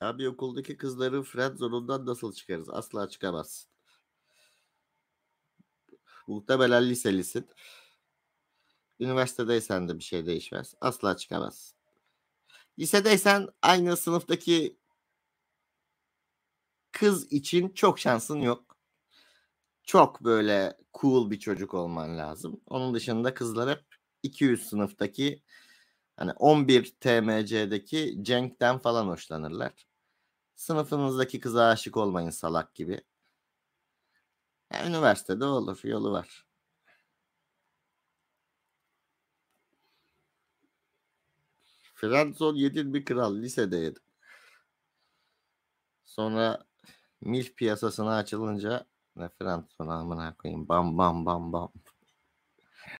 Ya bir okuldaki kızların fren zonundan nasıl çıkarız? Asla çıkamazsın. Muhtemelen liselisin. Üniversitedeysen de bir şey değişmez. Asla çıkamazsın. Lisedeysen aynı sınıftaki kız için çok şansın yok. Çok böyle cool bir çocuk olman lazım. Onun dışında kızlar hep 200 sınıftaki Hani 11 TMC'deki Cenk'ten falan hoşlanırlar. Sınıfınızdaki kıza aşık olmayın salak gibi. Ya, üniversitede olur, yolu var. Frenzon yedim bir kral lisede yedim. Sonra milf piyasasına açılınca ne Frenzon amına koyayım bam bam bam bam.